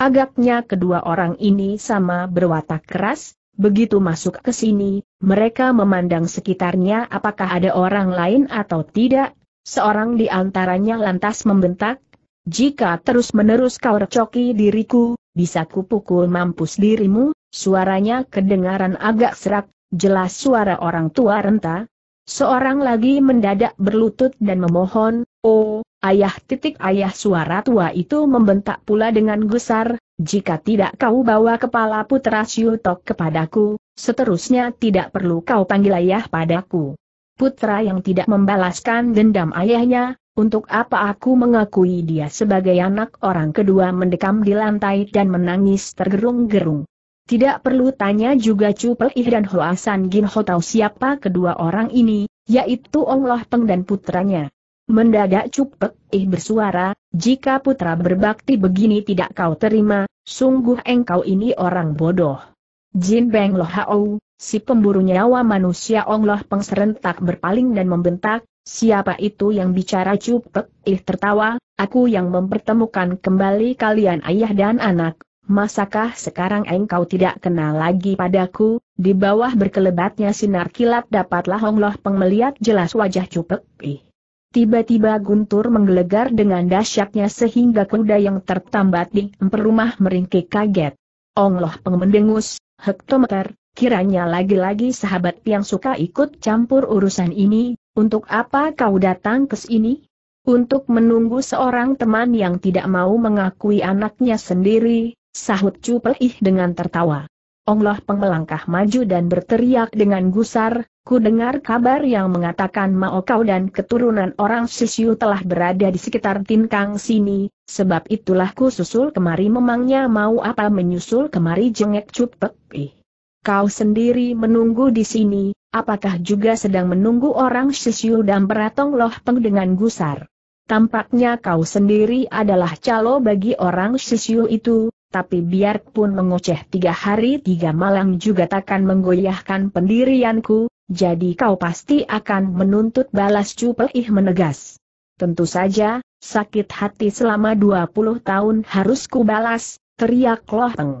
Agaknya kedua orang ini sama berwatak keras, begitu masuk ke sini, mereka memandang sekitarnya apakah ada orang lain atau tidak, seorang di antaranya lantas membentak, jika terus-menerus kau recoki diriku, bisa kupukul mampus dirimu, suaranya kedengaran agak serak, jelas suara orang tua renta, Seorang lagi mendadak berlutut dan memohon, oh, ayah titik ayah suara tua itu membentak pula dengan gusar, jika tidak kau bawa kepala putra Syutok kepadaku, seterusnya tidak perlu kau panggil ayah padaku. Putra yang tidak membalaskan dendam ayahnya, untuk apa aku mengakui dia sebagai anak orang kedua mendekam di lantai dan menangis tergerung-gerung. Tidak perlu tanya juga Chu ih dan Hoa San Gin Ho tahu siapa kedua orang ini, yaitu Ong Loh Peng dan putranya. Mendadak Cupek Ih bersuara, jika putra berbakti begini tidak kau terima, sungguh engkau ini orang bodoh. Jin Beng Loh Hao, si pemburu nyawa manusia Ong Loh Peng serentak berpaling dan membentak, siapa itu yang bicara Cupek Ih tertawa, aku yang mempertemukan kembali kalian ayah dan anak, Masakah sekarang engkau tidak kenal lagi padaku? Di bawah berkelebatnya sinar kilat dapatlah Hongloh Peng melihat jelas wajah Cupek Pi. Tiba-tiba guntur menggelegar dengan dahsyatnya sehingga kuda yang tertambat di rumah meringkik kaget. Ongloh Peng mendengus, hektometer, kiranya lagi-lagi sahabat yang suka ikut campur urusan ini, untuk apa kau datang ke sini? Untuk menunggu seorang teman yang tidak mau mengakui anaknya sendiri, Sahut Chu Peih dengan tertawa. peng pengelangkah maju dan berteriak dengan gusar, ku dengar kabar yang mengatakan Mao Kau dan keturunan orang Sisiu telah berada di sekitar Tinkang sini, sebab itulah ku susul kemari memangnya mau apa menyusul kemari jengek Cup Peih. Kau sendiri menunggu di sini, apakah juga sedang menunggu orang Sisiu dan beratong loh peng dengan gusar? Tampaknya kau sendiri adalah calo bagi orang Sisiu itu, tapi biarpun mengoceh tiga hari tiga malam juga takkan menggoyahkan pendirianku, jadi kau pasti akan menuntut balas ih menegas. Tentu saja, sakit hati selama dua puluh tahun harus kubalas, teriak Loh Peng.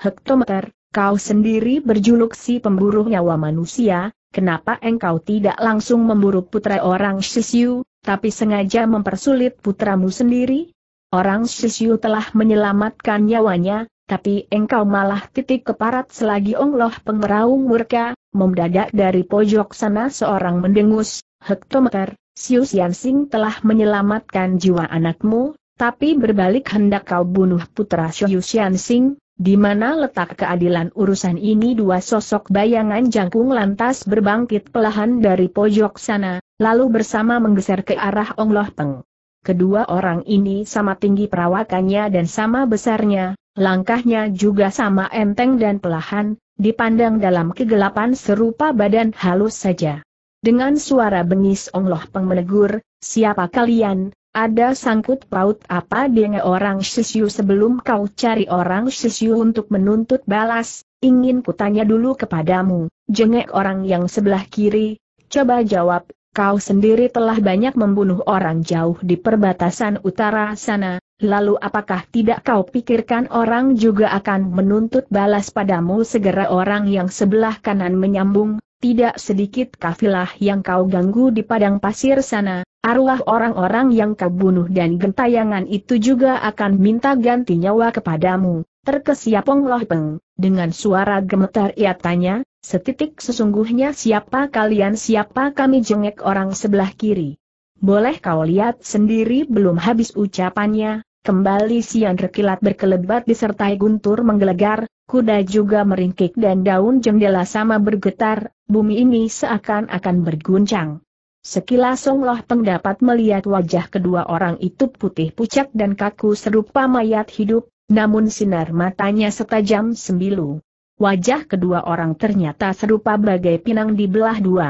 Hektometer, kau sendiri berjuluk si pemburu nyawa manusia, kenapa engkau tidak langsung memburu putra orang Shisyu, tapi sengaja mempersulit putramu sendiri? Orang Sisiu telah menyelamatkan nyawanya, tapi engkau malah titik keparat selagi Ongloh pengeraung murka, memdadak dari pojok sana seorang mendengus, hektometer, Siu Siansing telah menyelamatkan jiwa anakmu, tapi berbalik hendak kau bunuh putra Siu Siansing, di mana letak keadilan urusan ini dua sosok bayangan jangkung lantas berbangkit pelahan dari pojok sana, lalu bersama menggeser ke arah Ongloh Peng. Kedua orang ini sama tinggi perawakannya dan sama besarnya, langkahnya juga sama enteng dan pelahan, dipandang dalam kegelapan serupa badan halus saja. Dengan suara bengis Ongloh pengmenegur, siapa kalian, ada sangkut paut apa dengan orang Sisyu sebelum kau cari orang Sisyu untuk menuntut balas, ingin kutanya dulu kepadamu, jengek orang yang sebelah kiri, coba jawab, Kau sendiri telah banyak membunuh orang jauh di perbatasan utara sana, lalu apakah tidak kau pikirkan orang juga akan menuntut balas padamu segera orang yang sebelah kanan menyambung, tidak sedikit kafilah yang kau ganggu di padang pasir sana, arwah orang-orang yang kau bunuh dan gentayangan itu juga akan minta ganti nyawa kepadamu. Terkesiapong Loh Peng, dengan suara gemetar ia tanya, Setitik sesungguhnya siapa kalian siapa kami jengek orang sebelah kiri. Boleh kau lihat sendiri belum habis ucapannya, kembali siang terkilat berkelebat disertai guntur menggelegar, kuda juga meringkik dan daun jendela sama bergetar, bumi ini seakan-akan berguncang. Sekilas Songloh pendapat melihat wajah kedua orang itu putih pucat dan kaku serupa mayat hidup, namun sinar matanya setajam sembilu. Wajah kedua orang ternyata serupa bagai pinang di belah dua.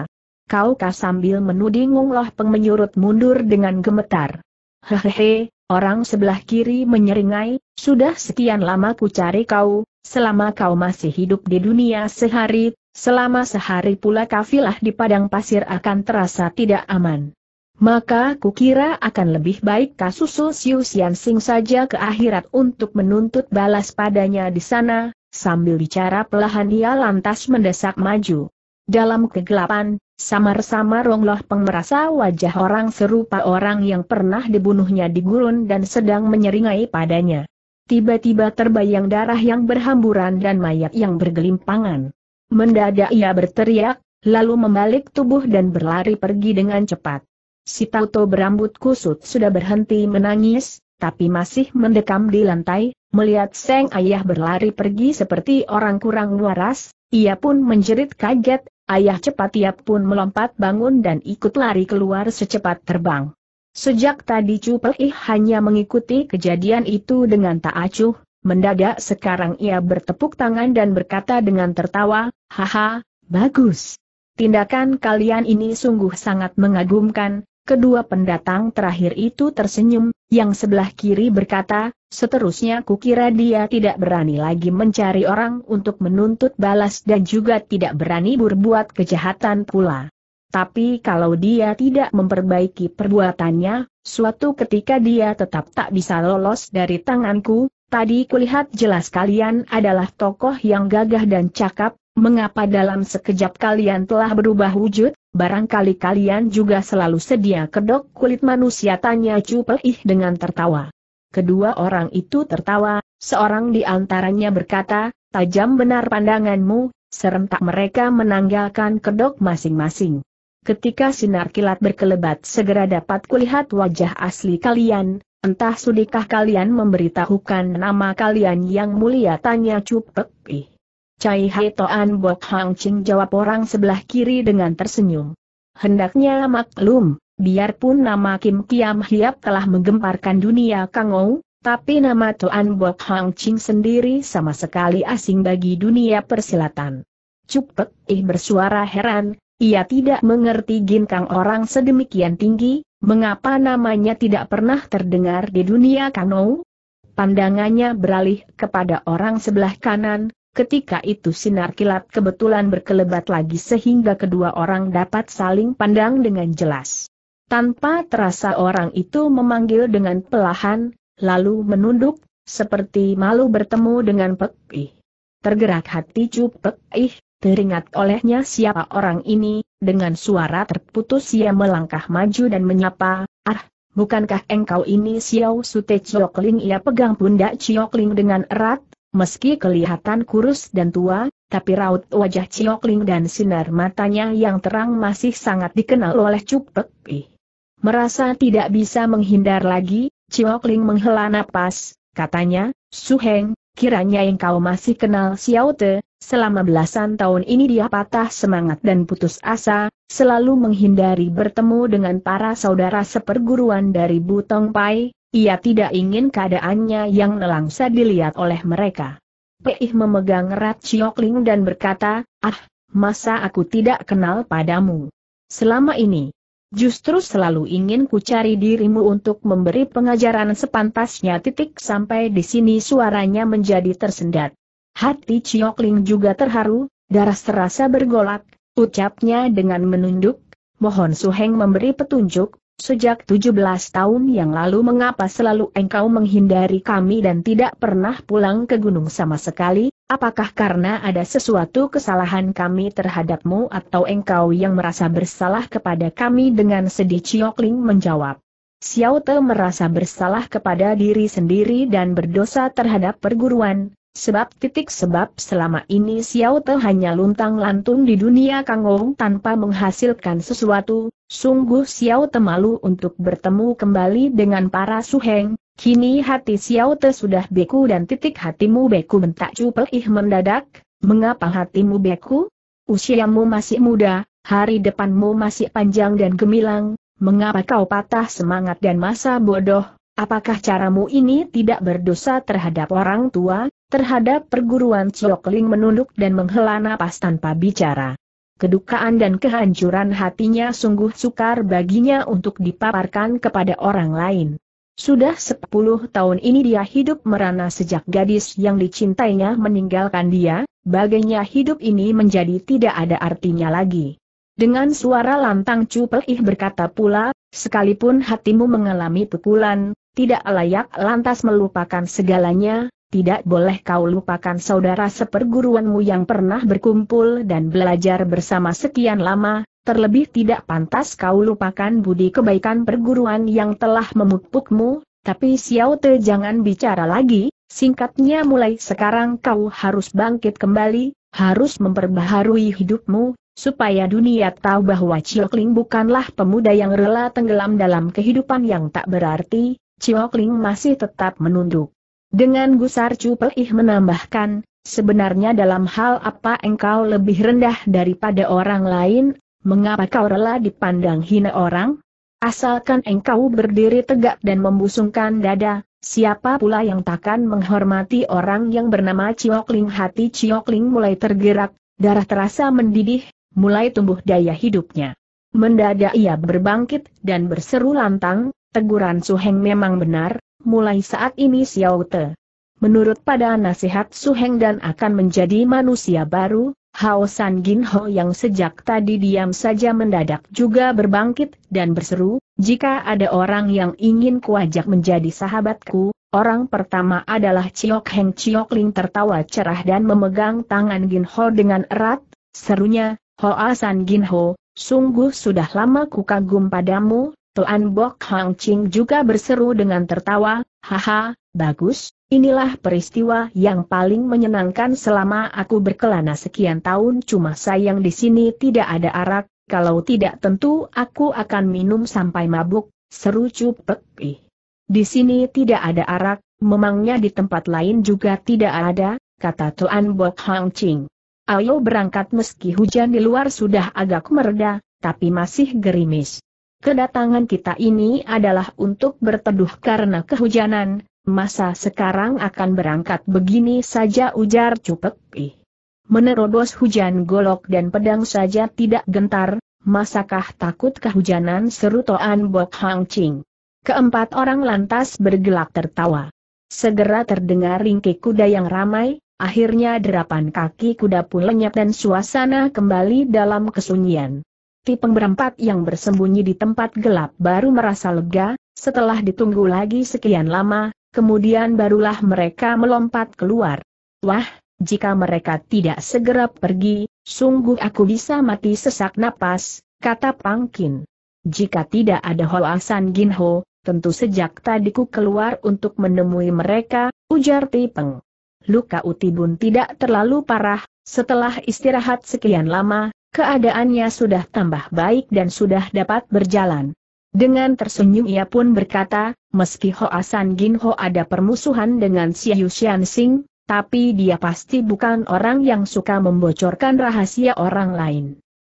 Kaukah sambil menuding Ngungloh Peng menyurut mundur dengan gemetar. Hehehe, orang sebelah kiri menyeringai, sudah sekian lama ku cari kau, selama kau masih hidup di dunia sehari, selama sehari pula kafilah di padang pasir akan terasa tidak aman. Maka kukira akan lebih baik kasus Siu Sian Sing saja ke akhirat untuk menuntut balas padanya di sana, Sambil bicara pelahan ia lantas mendesak maju. Dalam kegelapan, samar-samar Rongloh Peng merasa wajah orang serupa orang yang pernah dibunuhnya di gurun dan sedang menyeringai padanya. Tiba-tiba terbayang darah yang berhamburan dan mayat yang bergelimpangan. Mendadak ia berteriak, lalu membalik tubuh dan berlari pergi dengan cepat. Si Tauto berambut kusut sudah berhenti menangis, tapi masih mendekam di lantai, melihat Seng Ayah berlari pergi seperti orang kurang waras, ia pun menjerit kaget, ayah cepat ia pun melompat bangun dan ikut lari keluar secepat terbang. Sejak tadi Chu ih hanya mengikuti kejadian itu dengan tak acuh, mendadak sekarang ia bertepuk tangan dan berkata dengan tertawa, Haha, bagus. Tindakan kalian ini sungguh sangat mengagumkan, Kedua pendatang terakhir itu tersenyum, yang sebelah kiri berkata, seterusnya kukira dia tidak berani lagi mencari orang untuk menuntut balas dan juga tidak berani berbuat kejahatan pula. Tapi kalau dia tidak memperbaiki perbuatannya, suatu ketika dia tetap tak bisa lolos dari tanganku, tadi kulihat jelas kalian adalah tokoh yang gagah dan cakap, mengapa dalam sekejap kalian telah berubah wujud? barangkali kalian juga selalu sedia kedok kulit manusia tanya Chu Pelih dengan tertawa. Kedua orang itu tertawa, seorang di antaranya berkata, tajam benar pandanganmu, serentak mereka menanggalkan kedok masing-masing. Ketika sinar kilat berkelebat segera dapat kulihat wajah asli kalian, entah sudikah kalian memberitahukan nama kalian yang mulia tanya Cupek. Cai Hai Toan Bok Hang Ching jawab orang sebelah kiri dengan tersenyum. Hendaknya maklum, biarpun nama Kim Kiam Hiap telah menggemparkan dunia Ou, tapi nama Toan Bok Hang Ching sendiri sama sekali asing bagi dunia persilatan. Cupek Ih bersuara heran, ia tidak mengerti gin ginkang orang sedemikian tinggi, mengapa namanya tidak pernah terdengar di dunia Ou? Pandangannya beralih kepada orang sebelah kanan, Ketika itu sinar kilat kebetulan berkelebat lagi sehingga kedua orang dapat saling pandang dengan jelas. Tanpa terasa orang itu memanggil dengan pelahan, lalu menunduk, seperti malu bertemu dengan Pek Ih. Tergerak hati Cu Pek Ih, teringat olehnya siapa orang ini, dengan suara terputus ia melangkah maju dan menyapa, Ah, bukankah engkau ini Xiao Sute Chiokling ia pegang pundak Chiokling dengan erat, Meski kelihatan kurus dan tua, tapi raut wajah Ciokling dan sinar matanya yang terang masih sangat dikenal oleh Cupek Pi. Merasa tidak bisa menghindar lagi, Ciokling menghela napas, katanya, Suheng, kiranya engkau masih kenal Xiao Te, selama belasan tahun ini dia patah semangat dan putus asa, selalu menghindari bertemu dengan para saudara seperguruan dari Butong Pai, ia tidak ingin keadaannya yang nelangsa dilihat oleh mereka. Peih memegang erat Ling dan berkata, ah, masa aku tidak kenal padamu. Selama ini, justru selalu ingin ku cari dirimu untuk memberi pengajaran sepantasnya titik sampai di sini suaranya menjadi tersendat. Hati Ling juga terharu, darah terasa bergolak, ucapnya dengan menunduk, mohon Suheng memberi petunjuk, Sejak 17 tahun yang lalu mengapa selalu engkau menghindari kami dan tidak pernah pulang ke gunung sama sekali, apakah karena ada sesuatu kesalahan kami terhadapmu atau engkau yang merasa bersalah kepada kami dengan sedih Ciokling menjawab. Xiao Te merasa bersalah kepada diri sendiri dan berdosa terhadap perguruan, Sebab titik sebab selama ini Xiao Te hanya luntang lantung di dunia Kangong tanpa menghasilkan sesuatu, sungguh Xiao Te malu untuk bertemu kembali dengan para suheng, kini hati Xiao Te sudah beku dan titik hatimu beku bentak Chu ih mendadak, mengapa hatimu beku? Usiamu masih muda, hari depanmu masih panjang dan gemilang, mengapa kau patah semangat dan masa bodoh? Apakah caramu ini tidak berdosa terhadap orang tua? terhadap perguruan Ciokling menunduk dan menghela napas tanpa bicara. Kedukaan dan kehancuran hatinya sungguh sukar baginya untuk dipaparkan kepada orang lain. Sudah sepuluh tahun ini dia hidup merana sejak gadis yang dicintainya meninggalkan dia, baginya hidup ini menjadi tidak ada artinya lagi. Dengan suara lantang ih berkata pula, sekalipun hatimu mengalami pukulan, tidak layak lantas melupakan segalanya, tidak boleh kau lupakan saudara seperguruanmu yang pernah berkumpul dan belajar bersama sekian lama, terlebih tidak pantas kau lupakan budi kebaikan perguruan yang telah memupukmu, tapi Xiao Te jangan bicara lagi, singkatnya mulai sekarang kau harus bangkit kembali, harus memperbaharui hidupmu, supaya dunia tahu bahwa Ling bukanlah pemuda yang rela tenggelam dalam kehidupan yang tak berarti, Ling masih tetap menunduk. Dengan gusar cupel ih menambahkan, sebenarnya dalam hal apa engkau lebih rendah daripada orang lain, mengapa kau rela dipandang hina orang? Asalkan engkau berdiri tegak dan membusungkan dada, siapa pula yang takkan menghormati orang yang bernama Ciokling hati Ciokling mulai tergerak, darah terasa mendidih, mulai tumbuh daya hidupnya. Mendadak ia berbangkit dan berseru lantang, teguran Suheng memang benar, mulai saat ini Xiao Te. Menurut pada nasihat Su Heng dan akan menjadi manusia baru, Hao San Gin Ho yang sejak tadi diam saja mendadak juga berbangkit dan berseru, jika ada orang yang ingin kuajak menjadi sahabatku, orang pertama adalah Chiok Heng Chiok Ling tertawa cerah dan memegang tangan Gin Ho dengan erat, serunya, Hoa San Gin Ho, sungguh sudah lama ku kagum padamu, Tuan Bok Hang Ching juga berseru dengan tertawa, haha, bagus, inilah peristiwa yang paling menyenangkan selama aku berkelana sekian tahun cuma sayang di sini tidak ada arak, kalau tidak tentu aku akan minum sampai mabuk, seru Cupek Ih. Di sini tidak ada arak, memangnya di tempat lain juga tidak ada, kata Tuan Bok Hang Ching. Ayo berangkat meski hujan di luar sudah agak mereda, tapi masih gerimis. Kedatangan kita ini adalah untuk berteduh karena kehujanan, masa sekarang akan berangkat begini saja ujar Cupek Ih. Menerobos hujan golok dan pedang saja tidak gentar, masakah takut kehujanan seru Toan Bok Hang Ching. Keempat orang lantas bergelak tertawa. Segera terdengar ringkik kuda yang ramai, akhirnya derapan kaki kuda pun lenyap dan suasana kembali dalam kesunyian. Ti berempat yang bersembunyi di tempat gelap baru merasa lega, setelah ditunggu lagi sekian lama, kemudian barulah mereka melompat keluar. Wah, jika mereka tidak segera pergi, sungguh aku bisa mati sesak napas, kata Pangkin. Jika tidak ada Hoasan Ginho, tentu sejak tadiku keluar untuk menemui mereka, ujar Tipeng. Luka Utibun tidak terlalu parah, setelah istirahat sekian lama, Keadaannya sudah tambah baik dan sudah dapat berjalan. Dengan tersenyum ia pun berkata, meski Hoa San Jin Ho ada permusuhan dengan Yu Xian Sing, tapi dia pasti bukan orang yang suka membocorkan rahasia orang lain.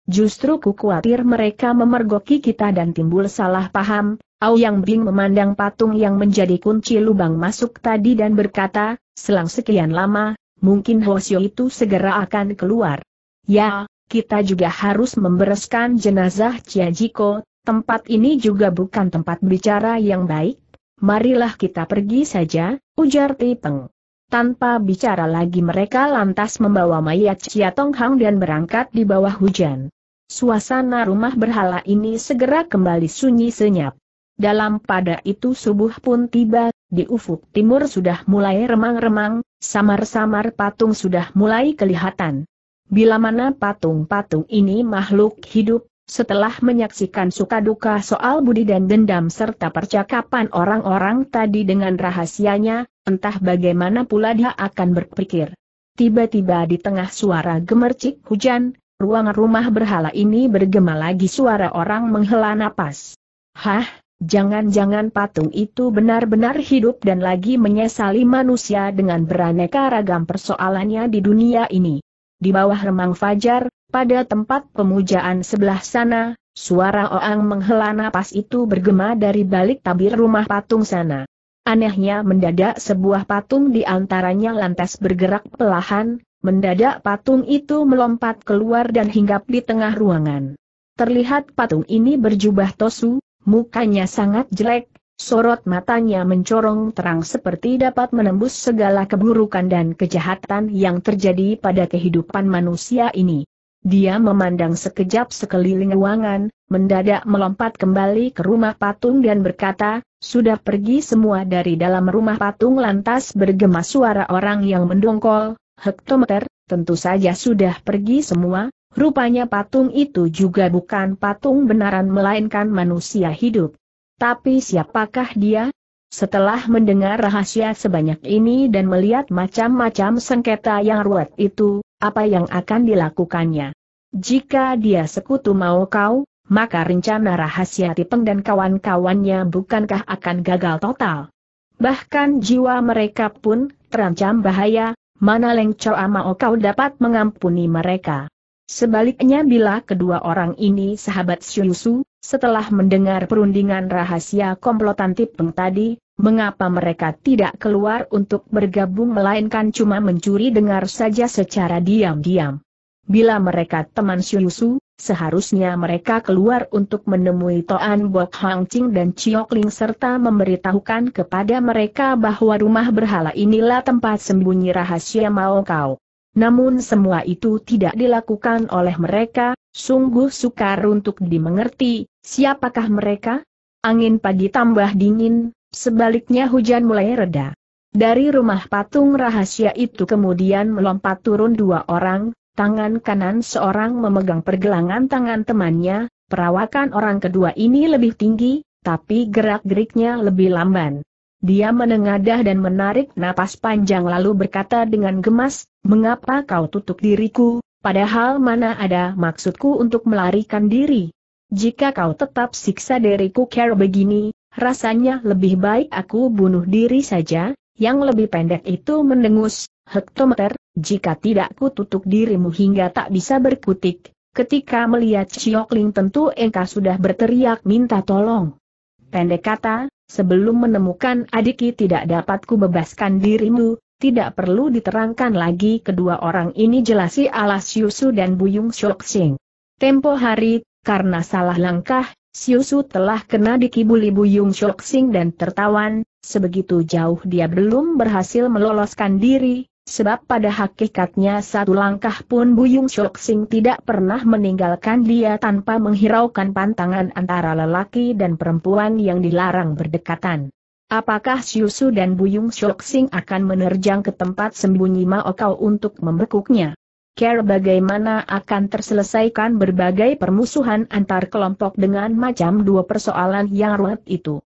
Justru ku khawatir mereka memergoki kita dan timbul salah paham, Yang Bing memandang patung yang menjadi kunci lubang masuk tadi dan berkata, selang sekian lama, mungkin Ho Xiu itu segera akan keluar. Ya, kita juga harus membereskan jenazah Ciajiko, tempat ini juga bukan tempat bicara yang baik, marilah kita pergi saja, ujar Tipeng. Tanpa bicara lagi mereka lantas membawa mayat Cia Tonghang dan berangkat di bawah hujan. Suasana rumah berhala ini segera kembali sunyi senyap. Dalam pada itu subuh pun tiba, di ufuk timur sudah mulai remang-remang, samar-samar patung sudah mulai kelihatan. Bila mana patung-patung ini makhluk hidup, setelah menyaksikan suka duka soal budi dan dendam serta percakapan orang-orang tadi dengan rahasianya, entah bagaimana pula dia akan berpikir. Tiba-tiba di tengah suara gemercik hujan, ruang rumah berhala ini bergema lagi suara orang menghela napas. Hah, Jangan-jangan patung itu benar-benar hidup dan lagi menyesali manusia dengan beraneka ragam persoalannya di dunia ini. Di bawah remang fajar, pada tempat pemujaan sebelah sana, suara oang menghela napas itu bergema dari balik tabir rumah patung sana. Anehnya mendadak sebuah patung di antaranya lantas bergerak pelahan, mendadak patung itu melompat keluar dan hinggap di tengah ruangan. Terlihat patung ini berjubah tosu, mukanya sangat jelek, Sorot matanya mencorong terang seperti dapat menembus segala keburukan dan kejahatan yang terjadi pada kehidupan manusia ini. Dia memandang sekejap sekeliling ruangan, mendadak melompat kembali ke rumah patung dan berkata, sudah pergi semua dari dalam rumah patung lantas bergema suara orang yang mendongkol, hektometer, tentu saja sudah pergi semua, rupanya patung itu juga bukan patung benaran melainkan manusia hidup. Tapi siapakah dia? Setelah mendengar rahasia sebanyak ini dan melihat macam-macam sengketa yang ruwet itu, apa yang akan dilakukannya? Jika dia sekutu mau kau, maka rencana rahasia Tipeng dan kawan-kawannya bukankah akan gagal total? Bahkan jiwa mereka pun terancam bahaya, mana Leng Chow Amao kau dapat mengampuni mereka. Sebaliknya bila kedua orang ini sahabat Su? Setelah mendengar perundingan rahasia komplotan Tipeng tadi, mengapa mereka tidak keluar untuk bergabung melainkan cuma mencuri dengar saja secara diam-diam. Bila mereka teman Syusu, seharusnya mereka keluar untuk menemui Toan Bok Hang Ching dan Chiok Ling serta memberitahukan kepada mereka bahwa rumah berhala inilah tempat sembunyi rahasia Mao Kau. Namun semua itu tidak dilakukan oleh mereka, Sungguh sukar untuk dimengerti, siapakah mereka? Angin pagi tambah dingin, sebaliknya hujan mulai reda. Dari rumah patung rahasia itu kemudian melompat turun dua orang, tangan kanan seorang memegang pergelangan tangan temannya, perawakan orang kedua ini lebih tinggi, tapi gerak-geriknya lebih lamban. Dia menengadah dan menarik napas panjang lalu berkata dengan gemas, Mengapa kau tutup diriku, Padahal mana ada maksudku untuk melarikan diri. Jika kau tetap siksa diriku care begini, rasanya lebih baik aku bunuh diri saja, yang lebih pendek itu mendengus, hektometer, jika tidak ku tutup dirimu hingga tak bisa berkutik, ketika melihat Ciokling tentu engkau sudah berteriak minta tolong. Pendek kata, Sebelum menemukan adiki tidak dapat ku bebaskan dirimu, tidak perlu diterangkan lagi kedua orang ini jelasi alas Yusu dan Buyung Shok Tempo hari, karena salah langkah, Siusu telah kena dikibuli Buyung Shok dan tertawan, sebegitu jauh dia belum berhasil meloloskan diri, sebab pada hakikatnya satu langkah pun Buyung Shok tidak pernah meninggalkan dia tanpa menghiraukan pantangan antara lelaki dan perempuan yang dilarang berdekatan. Apakah Siusu dan Buyung Shoxing akan menerjang ke tempat sembunyi Mao Kau untuk membekuknya? Care bagaimana akan terselesaikan berbagai permusuhan antar kelompok dengan macam dua persoalan yang ruwet itu?